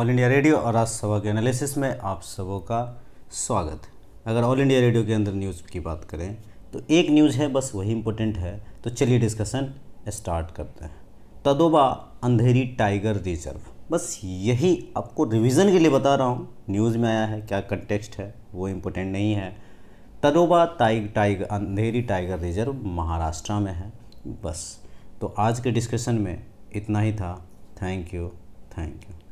all India radio और आज सभा के एनालिसिस में आप सबों का स्वागत है अगर ऑल इंडिया रेडियो के अंदर न्यूज़ की बात करें तो एक न्यूज़ है बस वही इम्पोर्टेंट है तो चलिए डिस्कशन स्टार्ट करते हैं तदोबा अंधेरी टाइगर रिजर्व बस यही आपको रिवीजन के लिए बता रहा हूँ न्यूज़ में आया है क्या कंटेक्स्ट है वो इम्पोर्टेंट नहीं है तदोबा टाइग tiger Andhari tiger reserve Maharashtra में है बस तो आज के डिस्कशन में इतना ही था थैंक यू थैंक यू